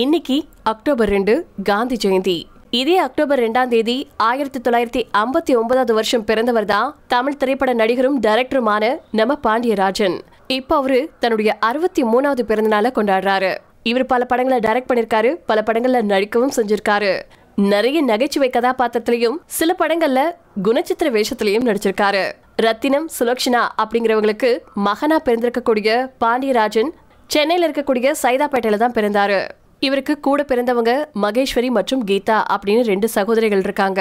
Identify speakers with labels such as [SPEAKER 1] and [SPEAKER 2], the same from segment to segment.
[SPEAKER 1] இன்னைக்கு அக்டோபர் ரெண்டு காந்தி ஜெயந்தி இதே அக்டோபர் ரெண்டாம் தேதி ஆயிரத்தி தொள்ளாயிரத்தி ஐம்பத்தி ஒன்பதாவது வருஷம் பிறந்தவர் தான் தமிழ் திரைப்பட நடிகரும் டைரக்டருமான நம்ம பாண்டியராஜன் இப்ப அவரு தன்னுடைய அறுபத்தி மூணாவது பிறந்த நாளை கொண்டாடுறாரு இவர் பல படங்களை டைரக்ட் பண்ணிருக்காரு பல படங்கள்ல நடிக்கவும் செஞ்சிருக்காரு நிறைய நகைச்சுவை கதாபாத்திரத்திலையும் சில படங்கள்ல குணச்சித்திர வேஷத்திலையும் நடிச்சிருக்காரு ரத்தினம் சுலக்ஷனா அப்படிங்கிறவங்களுக்கு மகனா பிறந்திருக்கக்கூடிய பாண்டியராஜன் சென்னையில் இருக்கக்கூடிய சைதாப்பேட்டையில தான் பிறந்தாரு இவருக்கு கூட பிறந்தவங்க மகேஸ்வரி மற்றும் கீதா அப்படின்னு ரெண்டு சகோதரிகள் இருக்காங்க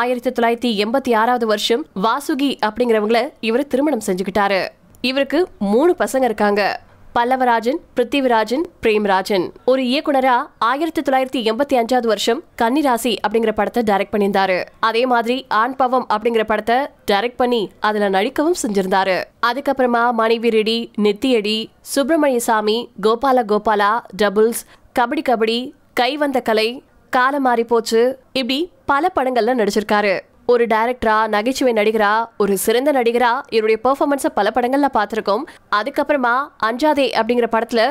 [SPEAKER 1] ஆயிரத்தி தொள்ளாயிரத்தி எண்பத்தி ஆறாவது வருஷம் வாசுகி அப்படிங்கிறவங்கள இவர் திருமணம் செஞ்சுக்கிட்டாரு இவருக்கு மூணு பசங்க இருக்காங்க பல்லவராஜன் பிருத்திவிராஜன் பிரேம்ராஜன் ஒரு இயக்குனரா ஆயிரத்தி தொள்ளாயிரத்தி எண்பத்தி அஞ்சாவது வருஷம் கன்னிராசி அப்படிங்கிற படத்தை டைரக்ட் பண்ணியிருந்தாரு அதே மாதிரி ஆண் பவம் அப்படிங்கிற படத்தை டைரக்ட் பண்ணி அதுல நடிக்கவும் செஞ்சிருந்தாரு அதுக்கப்புறமா மணிவிரடி நித்தியடி சுப்பிரமணிய சாமி கோபால கோபாலா டபுள்ஸ் கபடி கபடி கை வந்த கலை காலம் மாறி போச்சு இப்படி பல படங்கள்ல நடிச்சிருக்காரு ஒரு டைரக்டரா நகைச்சுவை நடிகரா ஒரு சிறந்த நடிகரா இவருடைய பெர்ஃபார்மன்ஸை பல படங்கள்ல பார்த்துருக்கோம் அதுக்கப்புறமா அஞ்சாதே அப்படிங்கிற படத்துல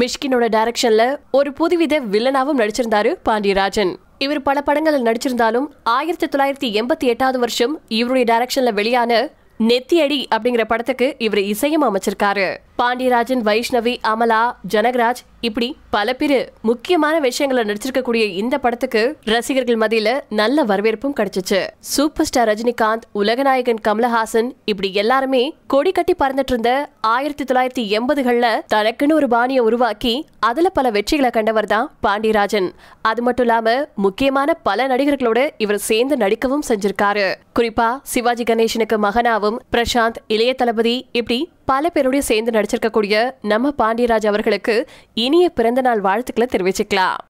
[SPEAKER 1] மிஷ்கினோட டைரக்ஷன்ல ஒரு புதுவித வில்லனாவும் நடிச்சிருந்தாரு பாண்டியராஜன் இவர் பல படங்களில் நடிச்சிருந்தாலும் ஆயிரத்தி தொள்ளாயிரத்தி எண்பத்தி எட்டாவது வருஷம் இவருடைய டைரக்ஷன்ல வெளியான நெத்தியடி அப்படிங்கிற படத்துக்கு இவர் இசையும் அமைச்சிருக்காரு பாண்டியராஜன் வைஷ்ணவி அமலா ஜனகராஜ் இப்படி பல பேர் முக்கியமான விஷயங்களை நடிச்சிருக்கக்கூடிய இந்த படத்துக்கு ரசிகர்கள் மத்தியில நல்ல வரவேற்பும் கிடைச்சிச்சு சூப்பர் ஸ்டார் ரஜினிகாந்த் உலகநாயகன் கமலஹாசன் இப்படி எல்லாருமே கொடி கட்டி பறந்துட்டு இருந்த ஆயிரத்தி தொள்ளாயிரத்தி எண்பதுகள்ல தனக்குன்னு ஒரு பாணியை உருவாக்கி அதுல பல வெற்றிகளை கண்டவர் தான் பாண்டியராஜன் அது மட்டும் இல்லாம முக்கியமான பல நடிகர்களோட இவர் சேர்ந்து நடிக்கவும் செஞ்சிருக்காரு குறிப்பா சிவாஜி கணேசனுக்கு மகனாவும் பிரசாந்த் இளைய தளபதி இப்படி பல பேருடைய சேர்ந்து நடிச்சிருக்கக்கூடிய நம்ம பாண்டியராஜ் அவர்களுக்கு இனிய பிறந்தநாள் வாழ்த்துக்களை தெரிவிச்சுக்கலாம்